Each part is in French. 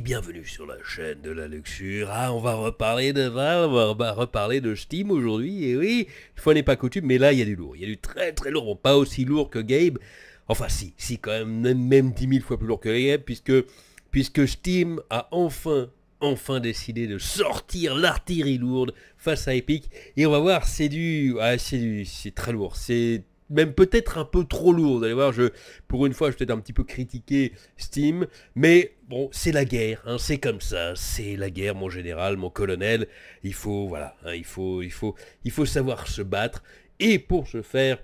bienvenue sur la chaîne de la luxure. Ah, on va reparler de vin, on va reparler de Steam aujourd'hui. Et oui, une fois n'est pas coutume, mais là, il y a du lourd. Il y a du très très lourd. pas aussi lourd que Gabe. Enfin, si, si, quand même, même dix mille fois plus lourd que Gabe, puisque, puisque Steam a enfin enfin décidé de sortir l'artillerie lourde face à Epic. Et on va voir, c'est du... Ah, c'est du... C'est très lourd. C'est même peut-être un peu trop lourd. Vous allez voir, je, pour une fois, je vais peut-être un petit peu critiquer Steam, mais bon, c'est la guerre, hein, c'est comme ça, c'est la guerre, mon général, mon colonel. Il faut, voilà, hein, il faut, il faut, il faut savoir se battre. Et pour ce faire,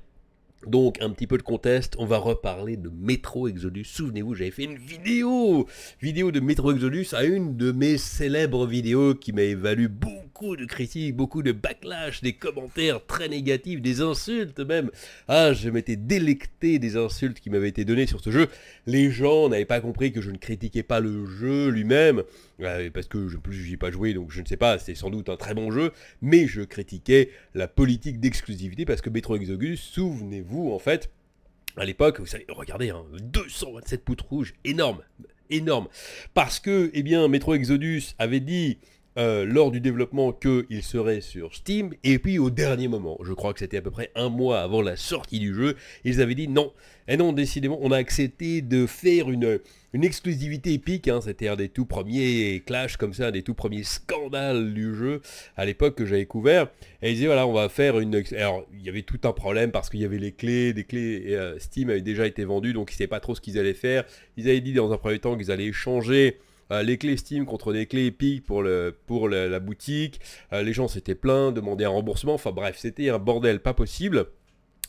donc un petit peu de conteste, on va reparler de Metro Exodus. Souvenez-vous, j'avais fait une vidéo, vidéo de Metro Exodus à une de mes célèbres vidéos qui m'a valu beaucoup de critiques, beaucoup de backlash, des commentaires très négatifs, des insultes même. Ah, je m'étais délecté des insultes qui m'avaient été données sur ce jeu. Les gens n'avaient pas compris que je ne critiquais pas le jeu lui-même, euh, parce que je plus j'y ai pas joué, donc je ne sais pas, c'est sans doute un très bon jeu, mais je critiquais la politique d'exclusivité parce que Metro Exodus, souvenez-vous vous, en fait, à l'époque, vous savez, regardez, 227 hein, poutres rouges, énorme, énorme. Parce que, eh bien, Metro Exodus avait dit euh, lors du développement qu'il serait sur Steam, et puis au dernier moment, je crois que c'était à peu près un mois avant la sortie du jeu, ils avaient dit non, et non, décidément, on a accepté de faire une, une exclusivité épique, hein, c'était un des tout premiers clashs comme ça, un des tout premiers scandales du jeu à l'époque que j'avais couvert. Et ils disaient voilà, on va faire une... Alors il y avait tout un problème parce qu'il y avait les clés, des clés euh, Steam avaient déjà été vendues donc ils ne savaient pas trop ce qu'ils allaient faire. Ils avaient dit dans un premier temps qu'ils allaient échanger euh, les clés Steam contre des clés épiques pour, le, pour la boutique. Euh, les gens s'étaient plaints, demandaient un remboursement. Enfin bref, c'était un bordel pas possible.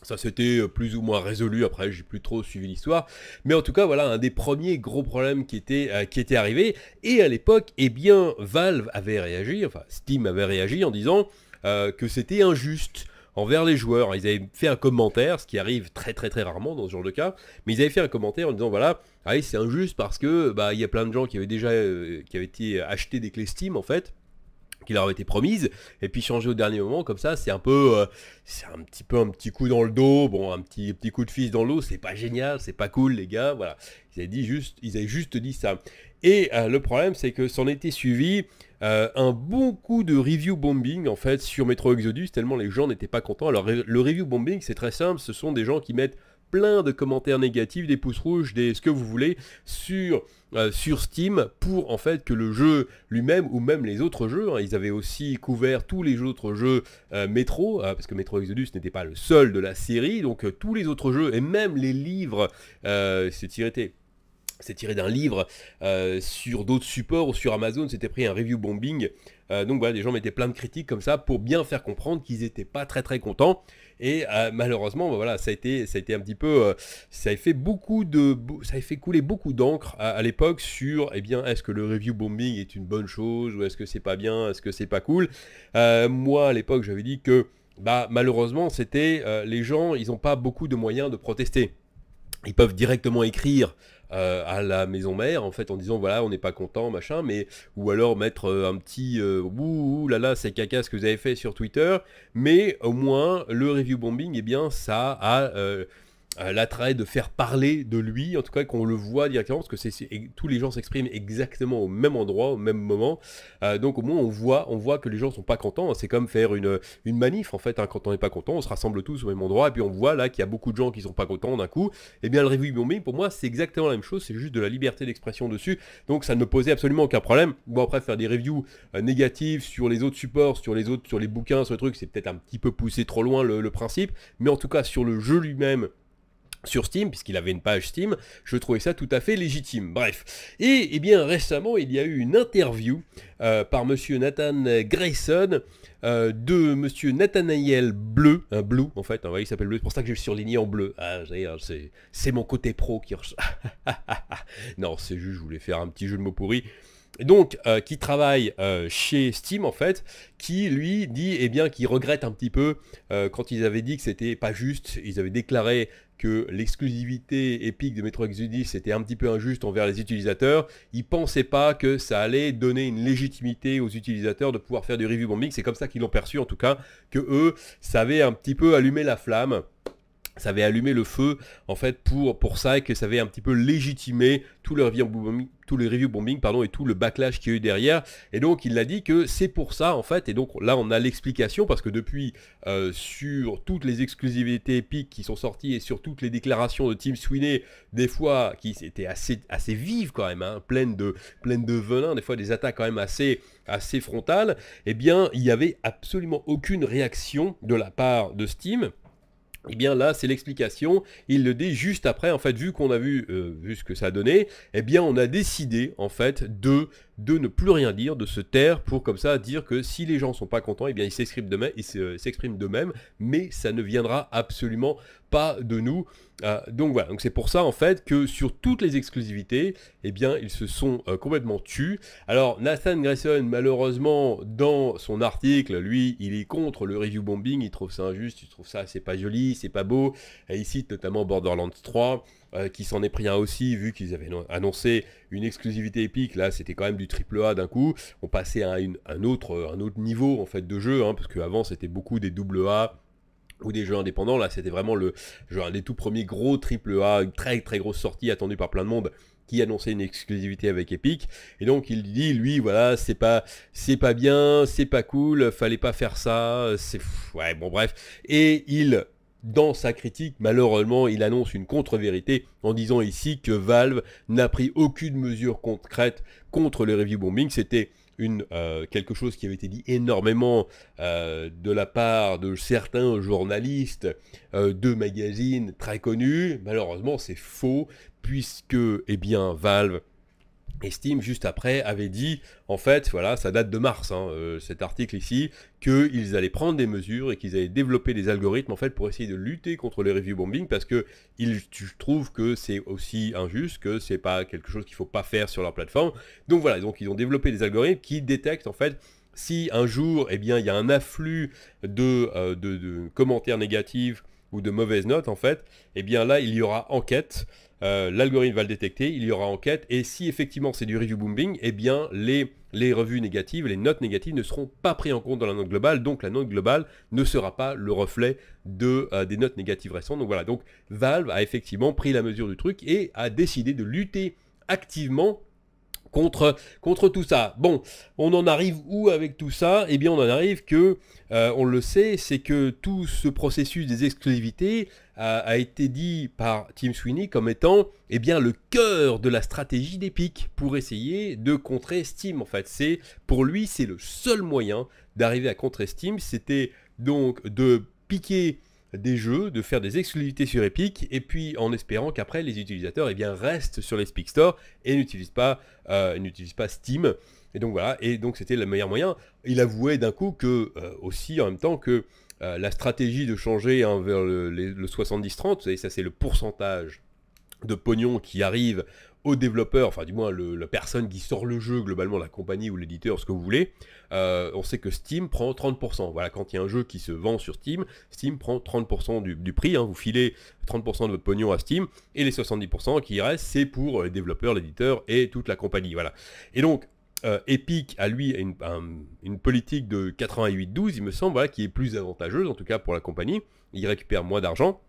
Ça s'était euh, plus ou moins résolu, après j'ai plus trop suivi l'histoire. Mais en tout cas, voilà un des premiers gros problèmes qui était, euh, qui était arrivé. Et à l'époque, et eh bien, Valve avait réagi, enfin Steam avait réagi en disant euh, que c'était injuste envers les joueurs. Ils avaient fait un commentaire, ce qui arrive très très très rarement dans ce genre de cas, mais ils avaient fait un commentaire en disant voilà, ah c'est injuste parce que bah il y a plein de gens qui avaient déjà qui avaient été achetés des clés Steam en fait qui leur avait été promise et puis changer au dernier moment comme ça c'est un peu euh, c'est un petit peu un petit coup dans le dos bon un petit petit coup de fils dans l'eau c'est pas génial c'est pas cool les gars voilà ils avaient dit juste avaient juste dit ça et euh, le problème c'est que s'en était suivi euh, un bon coup de review bombing en fait sur Metro Exodus tellement les gens n'étaient pas contents alors le review bombing c'est très simple ce sont des gens qui mettent plein de commentaires négatifs, des pouces rouges, des ce que vous voulez sur euh, sur Steam pour en fait que le jeu lui-même ou même les autres jeux, hein, ils avaient aussi couvert tous les autres jeux euh, Metro, euh, parce que Metro Exodus n'était pas le seul de la série, donc tous les autres jeux et même les livres, c'est tiré c'est tiré d'un livre euh, sur d'autres supports ou sur Amazon, c'était pris un review bombing. Euh, donc voilà, les gens mettaient plein de critiques comme ça pour bien faire comprendre qu'ils n'étaient pas très très contents. Et euh, malheureusement, bah voilà, ça a été, ça a été un petit peu, ça a fait beaucoup de, ça fait couler beaucoup d'encre à, l'époque sur, eh bien, est-ce que le review bombing est une bonne chose ou est-ce que c'est pas bien, est-ce que c'est pas cool. moi, à l'époque, j'avais dit que, bah, malheureusement, c'était les gens, ils n'ont pas beaucoup de moyens de protester. Ils peuvent directement écrire euh, à la maison mère en fait en disant voilà on n'est pas content machin mais ou alors mettre euh, un petit euh, ouh, là là c'est caca ce que vous avez fait sur Twitter mais au moins le review bombing et eh bien ça a euh, l'attrait de faire parler de lui, en tout cas qu'on le voit directement, parce que tous les gens s'expriment exactement au même endroit, au même moment. Euh, donc au moins on voit, on voit que les gens sont pas contents. Hein. C'est comme faire une, une manif en fait. Hein. quand on n'est pas content, on se rassemble tous au même endroit et puis on voit là qu'il y a beaucoup de gens qui sont pas contents d'un coup. Et eh bien le review bombing pour moi c'est exactement la même chose. C'est juste de la liberté d'expression dessus. Donc ça ne me posait absolument aucun problème. Bon après faire des reviews euh, négatives sur les autres supports, sur les autres, sur les bouquins, sur le truc c'est peut-être un petit peu poussé trop loin le principe. Mais en tout cas sur le jeu lui-même sur Steam, puisqu'il avait une page Steam, je trouvais ça tout à fait légitime. Bref. Et, eh bien récemment, il y a eu une interview euh, par monsieur Nathan Grayson euh, de monsieur Nathanael Bleu, un bleu en fait, hein, il s'appelle Bleu, c'est pour ça que je le surligné en bleu. Ah, c'est mon côté pro qui... non, c'est juste, je voulais faire un petit jeu de mots pourri donc, euh, qui travaille euh, chez Steam en fait, qui lui dit eh bien qu'il regrette un petit peu euh, quand ils avaient dit que c'était pas juste, ils avaient déclaré que l'exclusivité épique de Metro Exodus était un petit peu injuste envers les utilisateurs, ils pensaient pas que ça allait donner une légitimité aux utilisateurs de pouvoir faire du review bombing, c'est comme ça qu'ils l'ont perçu en tout cas, que eux, ça avait un petit peu allumé la flamme ça avait allumé le feu en fait pour, pour ça et que ça avait un petit peu légitimé tout le review bombing, bombing pardon, et tout le backlash qu'il y a eu derrière. Et donc il a dit que c'est pour ça en fait. Et donc là on a l'explication parce que depuis euh, sur toutes les exclusivités épiques qui sont sorties et sur toutes les déclarations de Tim Sweeney, des fois qui étaient assez, assez vives quand même, hein, pleines, de, pleine de venin, des fois des attaques quand même assez, assez frontales, eh bien il n'y avait absolument aucune réaction de la part de Steam. Et eh bien là, c'est l'explication. Il le dit juste après, en fait, vu qu'on a vu, euh, vu ce que ça a donné, eh bien on a décidé, en fait, de de ne plus rien dire, de se taire pour comme ça dire que si les gens sont pas contents, et eh bien ils s'expriment d'eux-mêmes, euh, mais ça ne viendra absolument pas de nous. Euh, donc voilà, donc c'est pour ça en fait que sur toutes les exclusivités, eh bien ils se sont euh, complètement tus. Alors Nathan Grayson, malheureusement, dans son article, lui, il est contre le review bombing, il trouve ça injuste, il trouve ça c'est pas joli, c'est pas beau. Et il cite notamment Borderlands 3. Euh, qui s'en est pris un aussi, vu qu'ils avaient annoncé une exclusivité épique. Là, c'était quand même du triple A d'un coup. On passait à une, un, autre, euh, un autre niveau en fait de jeu, hein, parce qu'avant c'était beaucoup des double A ou des jeux indépendants. Là, c'était vraiment le genre un des tout premiers gros triple A, une très très grosse sortie attendue par plein de monde qui annonçait une exclusivité avec Epic. Et donc il dit lui voilà c'est pas c'est pas bien, c'est pas cool, fallait pas faire ça, c'est ouais bon bref. Et il dans sa critique, malheureusement, il annonce une contre-vérité en disant ici que Valve n'a pris aucune mesure concrète contre le review bombing. C'était une, euh, quelque chose qui avait été dit énormément euh, de la part de certains journalistes euh, de magazines très connus. Malheureusement, c'est faux puisque, eh bien, Valve et Steam, juste après, avait dit, en fait, voilà, ça date de mars, hein, euh, cet article ici, qu'ils allaient prendre des mesures et qu'ils allaient développer des algorithmes, en fait, pour essayer de lutter contre les review bombing, parce que ils trouvent que c'est aussi injuste, que c'est pas quelque chose qu'il faut pas faire sur leur plateforme. Donc voilà, donc ils ont développé des algorithmes qui détectent, en fait, si un jour, eh bien, il y a un afflux de, euh, de, de commentaires négatifs ou de mauvaises notes, en fait, eh bien là, il y aura enquête euh, l'algorithme va le détecter, il y aura enquête, et si effectivement c'est du review booming, eh bien les, les revues négatives, les notes négatives ne seront pas prises en compte dans la note globale, donc la note globale ne sera pas le reflet de, euh, des notes négatives récentes. Donc voilà, donc Valve a effectivement pris la mesure du truc et a décidé de lutter activement contre, contre tout ça. Bon, on en arrive où avec tout ça Eh bien, on en arrive que, euh, on le sait, c'est que tout ce processus des exclusivités euh, a, été dit par Tim Sweeney comme étant, eh bien, le cœur de la stratégie des d'Epic pour essayer de contrer Steam. En fait, c'est pour lui, c'est le seul moyen d'arriver à contrer Steam. C'était donc de piquer des jeux, de faire des exclusivités sur Epic, et puis en espérant qu'après les utilisateurs eh bien, restent sur l'Epic Store et n'utilisent pas, euh, pas Steam. Et donc voilà, et donc c'était le meilleur moyen. Il avouait d'un coup que euh, aussi en même temps que euh, la stratégie de changer vers le, le 70-30, vous savez, ça c'est le pourcentage de pognon qui arrive au développeur, enfin du moins le, la personne qui sort le jeu, globalement la compagnie ou l'éditeur, ce que vous voulez, euh, on sait que Steam prend 30%. Voilà, quand il y a un jeu qui se vend sur Steam, Steam prend 30% du, prix, hein. vous filez 30% de votre pognon à Steam, et les 70% qui restent, c'est pour les développeurs, l'éditeur et toute la compagnie. Voilà. Et donc, euh, Epic a lui une, politique de 88-12, il me semble, voilà, qui est plus avantageuse, en tout cas pour la compagnie, il récupère moins d'argent.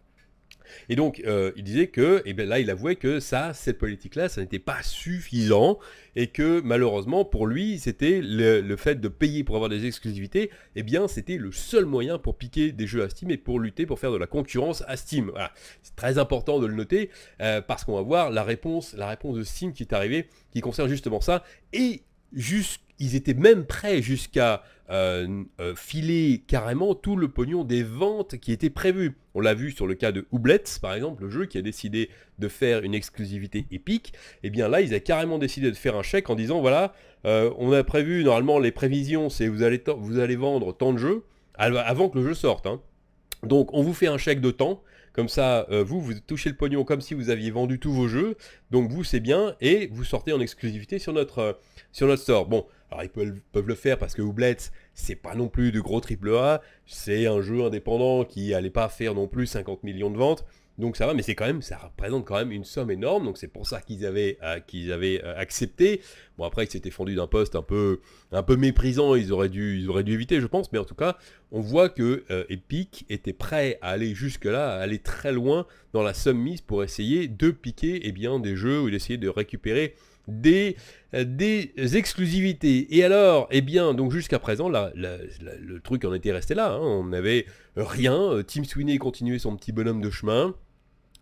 Et donc, euh, il disait que, et eh bien là, il avouait que ça, cette politique-là, ça n'était pas suffisant et que malheureusement, pour lui, c'était le, fait de payer pour avoir des exclusivités, et eh bien, c'était le seul moyen pour piquer des jeux à Steam et pour lutter pour faire de la concurrence à Steam. Voilà. C'est très important de le noter euh, parce qu'on va voir la réponse, la réponse de Steam qui est arrivée, qui concerne justement ça et jusqu'à ils étaient même prêts jusqu'à euh, euh, filer carrément tout le pognon des ventes qui étaient prévues. On l'a vu sur le cas de Oublets, par exemple, le jeu qui a décidé de faire une exclusivité épique. Et eh bien là, ils ont carrément décidé de faire un chèque en disant voilà, euh, on a prévu, normalement, les prévisions, c'est vous allez, vous allez vendre tant de jeux avant que le jeu sorte. Hein. Donc, on vous fait un chèque de temps. Comme ça, vous, vous touchez le pognon comme si vous aviez vendu tous vos jeux. Donc vous, c'est bien. Et vous sortez en exclusivité sur notre, sur notre store. Bon, alors ils peuvent, le faire parce que Oublette, c'est pas non plus du gros triple A, c'est un jeu indépendant qui allait pas faire non plus 50 millions de ventes. Donc ça va, mais c'est quand même, ça représente quand même une somme énorme. Donc c'est pour ça qu'ils avaient, euh, qu'ils avaient euh, accepté. Bon après ils s'étaient fondus d'un poste un peu, un peu méprisant, ils auraient dû, ils auraient dû éviter, je pense. Mais en tout cas, on voit que euh, Epic était prêt à aller jusque là, à aller très loin dans la somme mise pour essayer de piquer, eh bien, des jeux ou d'essayer de récupérer euh, des, exclusivités. Et alors, eh bien, donc jusqu'à présent, là, le truc en était resté là. Hein. On n'avait rien. Euh, Tim Sweeney continuait son petit bonhomme de chemin.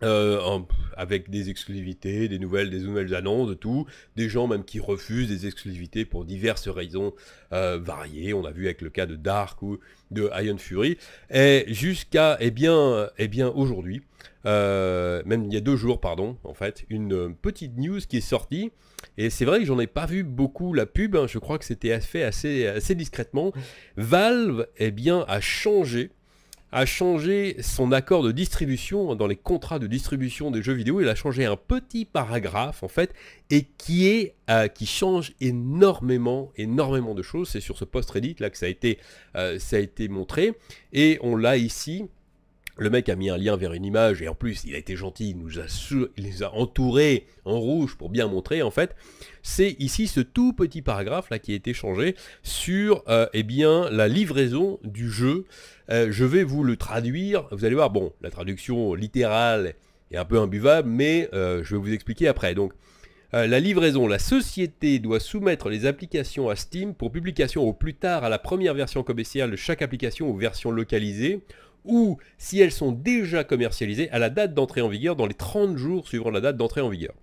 Euh, avec des exclusivités, des nouvelles, des nouvelles annonces, tout. Des gens même qui refusent des exclusivités pour diverses raisons euh, variées. On a vu avec le cas de Dark ou de Iron Fury. Et jusqu'à, eh bien, eh bien aujourd'hui, euh, même il y a deux jours, pardon, en fait, une petite news qui est sortie. Et c'est vrai que j'en ai pas vu beaucoup la pub. Hein. je crois que c'était fait assez, assez discrètement. Mmh. Valve, est eh bien, a changé a changé son accord de distribution dans les contrats de distribution des jeux vidéo. Il a changé un petit paragraphe en fait et qui est euh, qui change énormément, énormément de choses. C'est sur ce post Reddit là que ça a été, euh, ça a été montré et on l'a ici le mec a mis un lien vers une image et en plus il a été gentil, il nous a, il les a entourés en rouge pour bien montrer en fait. C'est ici ce tout petit paragraphe là qui a été changé sur euh, eh bien, la livraison du jeu. Euh, je vais vous le traduire, vous allez voir, bon la traduction littérale est un peu imbuvable mais euh, je vais vous expliquer après. Donc la livraison, la société doit soumettre les applications à Steam pour publication au plus tard à la première version commerciale de chaque application ou version localisée ou si elles sont déjà commercialisées à la date d'entrée en vigueur dans les 30 jours suivant la date d'entrée en vigueur.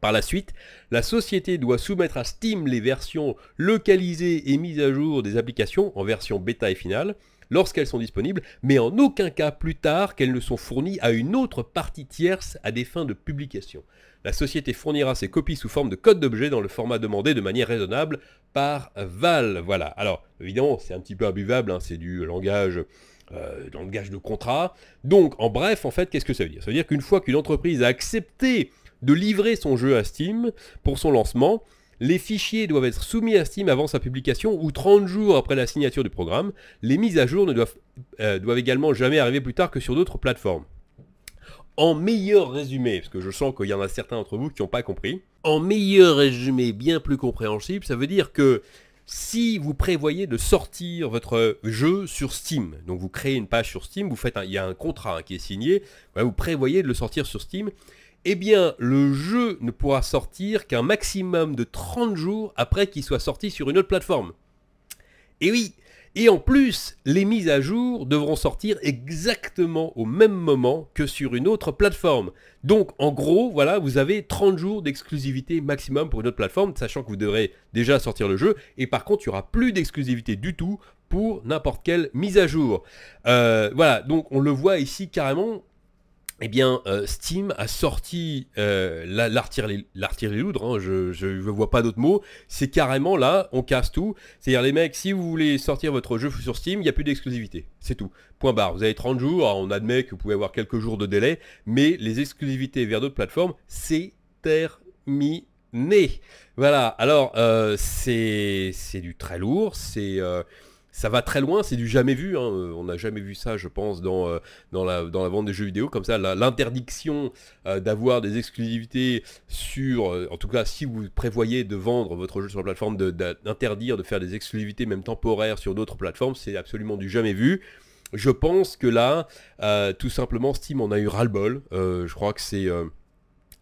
Par la suite, la société doit soumettre à Steam les versions localisées et mises à jour des applications en version bêta et finale lorsqu'elles sont disponibles, mais en aucun cas plus tard qu'elles ne sont fournies à une autre partie tierce à des fins de publication. La société fournira ses copies sous forme de code d'objet dans le format demandé de manière raisonnable par Val. Voilà. Alors, évidemment, c'est un petit peu imbuvable, hein, c'est du langage dans euh, le gage de contrat. Donc, en bref, en fait, qu'est-ce que ça veut dire Ça veut dire qu'une fois qu'une entreprise a accepté de livrer son jeu à Steam pour son lancement, les fichiers doivent être soumis à Steam avant sa publication ou 30 jours après la signature du programme. Les mises à jour ne doivent, euh, doivent également jamais arriver plus tard que sur d'autres plateformes. En meilleur résumé, parce que je sens qu'il y en a certains d'entre vous qui n'ont pas compris, en meilleur résumé bien plus compréhensible, ça veut dire que si vous prévoyez de sortir votre jeu sur Steam, donc vous créez une page sur Steam, vous faites un, il y a un contrat hein, qui est signé, vous prévoyez de le sortir sur Steam, eh bien le jeu ne pourra sortir qu'un maximum de 30 jours après qu'il soit sorti sur une autre plateforme. Et oui, et en plus, les mises à jour devront sortir exactement au même moment que sur une autre plateforme. Donc en gros, voilà, vous avez 30 jours d'exclusivité maximum pour une autre plateforme, sachant que vous devrez déjà sortir le jeu. Et par contre, il n'y aura plus d'exclusivité du tout pour n'importe quelle mise à jour. Euh, voilà, donc on le voit ici carrément, eh bien, euh, Steam a sorti euh, l'artillerie-loudre, hein, je ne vois pas d'autres mots. c'est carrément là, on casse tout. C'est-à-dire les mecs, si vous voulez sortir votre jeu sur Steam, il n'y a plus d'exclusivité, c'est tout. Point barre, vous avez 30 jours, on admet que vous pouvez avoir quelques jours de délai, mais les exclusivités vers d'autres plateformes, c'est terminé. Voilà, alors euh, c'est du très lourd, c'est ça va très loin, c'est du jamais vu. Hein. Euh, on n'a jamais vu ça, je pense, dans, euh, dans, la, dans la vente des jeux vidéo. Comme ça, l'interdiction euh, d'avoir des exclusivités sur, en tout cas, si vous prévoyez de vendre votre jeu sur la plateforme, d'interdire de, faire des exclusivités même temporaires sur d'autres plateformes, c'est absolument du jamais vu. Je pense que là, tout simplement, Steam on a eu ras-le-bol. je crois que c'est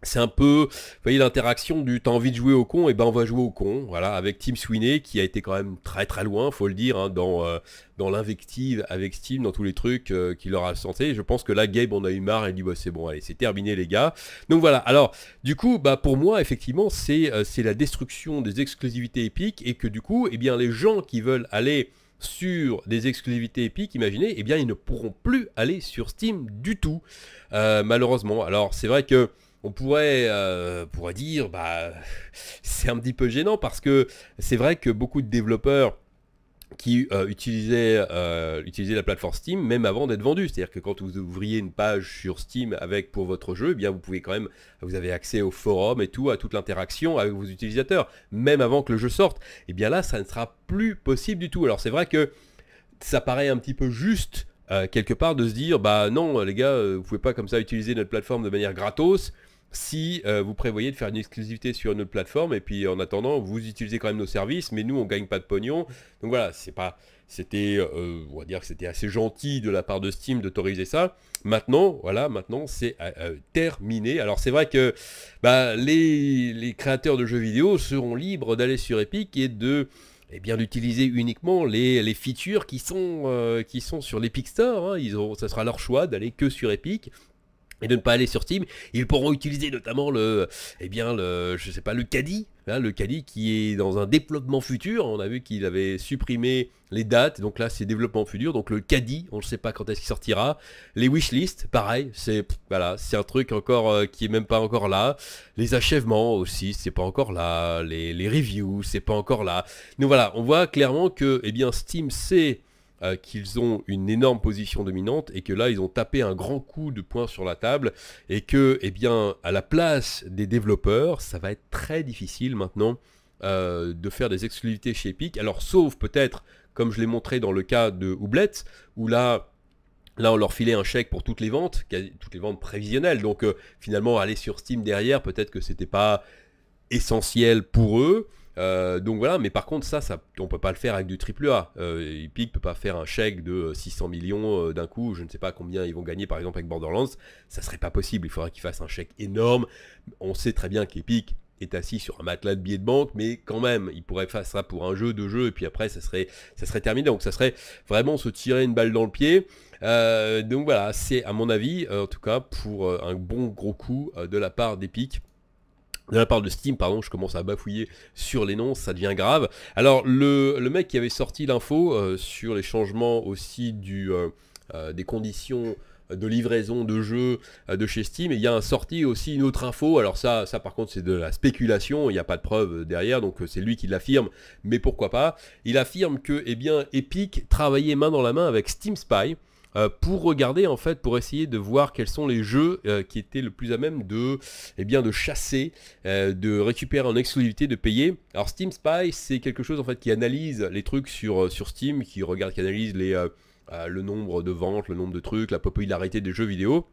c'est un peu, vous voyez, l'interaction du t'as envie de jouer au con, et eh ben on va jouer au con, voilà, avec Tim Sweeney qui a été quand même très très loin, faut le dire, hein, dans, euh, dans l'invective avec Steam, dans tous les trucs euh, qu'il leur a senté. Je pense que là, Gabe on a eu marre et dit bah, c'est bon, allez, c'est terminé les gars. Donc voilà, alors du coup, bah, pour moi, effectivement, euh, c'est la destruction des exclusivités épiques et que du coup, eh bien, les gens qui veulent aller sur des exclusivités épiques, imaginez, et eh bien, ils ne pourront plus aller sur Steam du tout, malheureusement. Alors c'est vrai que euh, on pourrait, dire, bah, c'est un petit peu gênant parce que c'est vrai que beaucoup de développeurs qui euh, euh, utilisaient, la plateforme Steam même avant d'être vendus, C'est-à-dire que quand vous ouvriez une page sur Steam avec pour votre jeu, eh bien vous pouvez quand même, vous avez accès au forum et tout, à toute l'interaction avec vos utilisateurs, même avant que le jeu sorte. Et eh bien là, ça ne sera plus possible du tout. Alors c'est vrai que ça paraît un petit peu juste quelque part de se dire, bah non les gars, vous pouvez pas comme ça utiliser notre plateforme de manière gratos si euh, vous prévoyez de faire une exclusivité sur une plateforme et puis en attendant vous utilisez quand même nos services mais nous on gagne pas de pognon donc voilà c'est pas c'était euh, on va dire que c'était assez gentil de la part de Steam d'autoriser ça maintenant voilà maintenant c'est euh, terminé alors c'est vrai que bah, les, créateurs de jeux vidéo seront libres d'aller sur Epic et de eh bien d'utiliser uniquement les, features qui sont, qui sont sur l'Epic Store. Hein. ça sera leur choix d'aller que sur Epic et de ne pas aller sur Steam, ils pourront utiliser notamment le, eh bien le, je sais pas, le caddie, hein, le caddie qui est dans un développement futur. On a vu qu'il avait supprimé les dates, donc là c'est développement futur, donc le caddie, on ne sait pas quand est-ce qu'il sortira. Les wishlists, pareil, c'est voilà, c'est un truc encore euh, qui est même pas encore là. Les achèvements aussi, c'est pas encore là. Les, les reviews, c'est pas encore là. Donc voilà, on voit clairement que, eh bien Steam c'est euh, qu'ils ont une énorme position dominante et que là ils ont tapé un grand coup de poing sur la table et que eh bien à la place des développeurs ça va être très difficile maintenant euh, de faire des exclusivités chez Epic alors sauf peut-être comme je l'ai montré dans le cas de Oublette où là Là, on leur filait un chèque pour toutes les ventes, toutes les ventes prévisionnelles. Donc, euh, finalement, aller sur Steam derrière, peut-être que c'était pas essentiel pour eux. Euh, donc voilà, mais par contre ça, on on peut pas le faire avec du triple A. Epic euh, Epic peut pas faire un chèque de 600 euh, millions d'un coup, je ne sais pas combien ils vont gagner par exemple avec Borderlands, ça serait pas possible, il faudrait qu'il fasse un chèque énorme. On sait très bien qu'Epic est assis sur un matelas de billets de banque, mais quand même, il pourrait faire ça pour un jeu, deux jeux, et puis après, ça serait, ça serait terminé. Donc ça serait vraiment se tirer une balle dans le pied. donc voilà, c'est à mon avis, en tout cas, pour un bon gros coup de la part d'Epic. On parle de Steam, pardon, je commence à bafouiller sur les noms, ça devient grave. Alors le, mec qui avait sorti l'info euh, sur les changements aussi du, euh, euh, des conditions de livraison de jeux de chez Steam. il y a un sorti aussi une autre info. Alors ça, ça par contre c'est de la spéculation, il n'y a pas de preuve derrière, donc c'est lui qui l'affirme, mais pourquoi pas. Il affirme que eh bien, Epic travaillait main dans la main avec Steam Spy euh, pour regarder en fait, pour essayer de voir quels sont les jeux euh, qui étaient le plus à même de, eh bien, de chasser, euh, de récupérer en exclusivité, de payer. Alors Steam Spy, c'est quelque chose en fait qui analyse les trucs sur, sur Steam, qui regarde, qui analyse les, le nombre de ventes, le nombre de trucs, la popularité des jeux vidéo.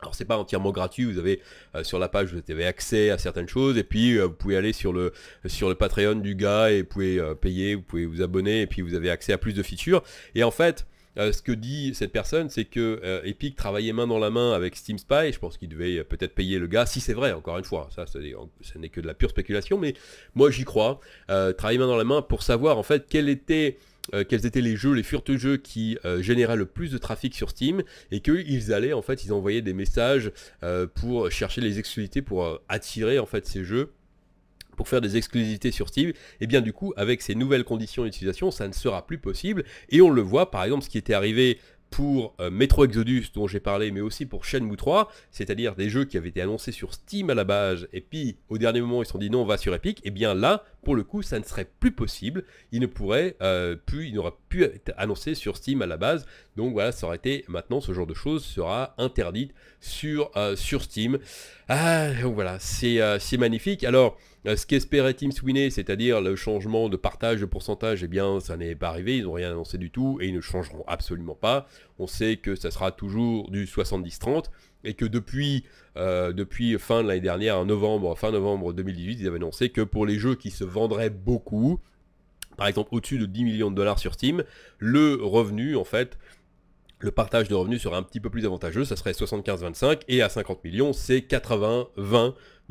Alors c'est pas entièrement gratuit, vous avez sur la page vous avez accès à certaines choses et puis vous pouvez aller sur le sur le Patreon du gars et vous pouvez payer, vous pouvez vous abonner et puis vous avez accès à plus de features. Et en fait, euh, ce que dit cette personne, c'est que euh, Epic travaillait main dans la main avec Steam Spy. Je pense qu'il devait euh, peut-être payer le gars, si c'est vrai, encore une fois. Ça, ce n'est que de la pure spéculation, mais moi j'y crois. travaillait travailler main dans la main pour savoir en fait quels étaient les jeux, les furteux jeux qui généraient le plus de trafic sur Steam et qu'ils allaient en fait, ils envoyaient des messages pour chercher les exclusivités pour attirer en fait ces jeux pour faire des exclusivités sur Steam, et eh bien du coup, avec ces nouvelles conditions d'utilisation, ça ne sera plus possible. Et on le voit, par exemple, ce qui était arrivé pour euh, Metro Exodus dont j'ai parlé, mais aussi pour Shenmue 3, c'est-à-dire des jeux qui avaient été annoncés sur Steam à la base, et puis au dernier moment ils se sont dit non, on va sur Epic, et eh bien là, pour le coup, ça ne serait plus possible. Il ne pourrait euh, plus, il n'aurait pu être annoncé sur Steam à la base. Donc voilà, ça aurait été maintenant ce genre de choses sera interdite sur, euh, sur Steam. Ah, voilà, euh, c'est magnifique. Alors, ce qu'espérait Team Sweeney, c'est-à-dire le changement de partage de pourcentage, eh bien, ça n'est pas arrivé. Ils n'ont rien annoncé du tout et ils ne changeront absolument pas. On sait que ça sera toujours du 70-30 et que depuis, euh, depuis fin de l'année dernière, en novembre, fin novembre 2018, ils avaient annoncé que pour les jeux qui se vendraient beaucoup, par exemple au-dessus de 10 millions de dollars sur Steam, le revenu en fait le partage de revenus serait un petit peu plus avantageux, ça serait 75-25, et à 50 millions, c'est 80-20.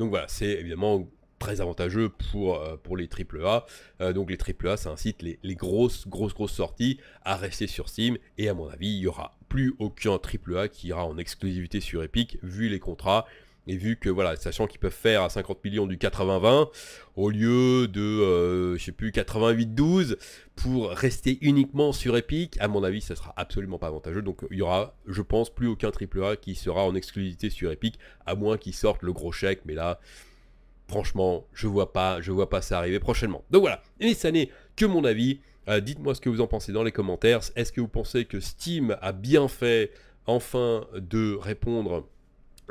Donc voilà, c'est évidemment très avantageux pour, euh, pour les AAA. Euh, donc les AAA, ça incite les, les grosses, grosses, grosses sorties à rester sur Steam, et à mon avis, il y aura plus aucun a qui ira en exclusivité sur Epic, vu les contrats. Et vu que voilà, sachant qu'ils peuvent faire à 50 millions du 80-20 au lieu de euh, je sais plus 88-12 pour rester uniquement sur Epic, à mon avis, ça sera absolument pas avantageux. Donc il y aura, je pense, plus aucun a qui sera en exclusivité sur Epic, à moins qu'ils sortent le gros chèque. Mais là, franchement, je vois pas, je vois pas ça arriver prochainement. Donc voilà, et cette année que mon avis. Euh, dites-moi ce que vous en pensez dans les commentaires. Est-ce que vous pensez que Steam a bien fait enfin de répondre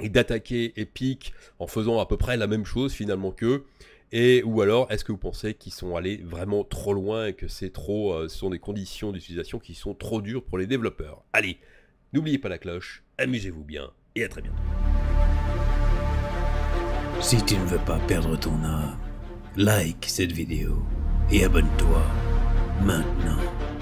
et d'attaquer Epic en faisant à peu près la même chose finalement qu'eux et ou alors est-ce que vous pensez qu'ils sont allés vraiment trop loin et que c'est trop euh, ce sont des conditions d'utilisation qui sont trop dures pour les développeurs. Allez, n'oubliez pas la cloche, amusez-vous bien et à très bientôt. Si tu ne veux pas perdre ton âme, like cette vidéo. Hier bin Dur. Maintenant.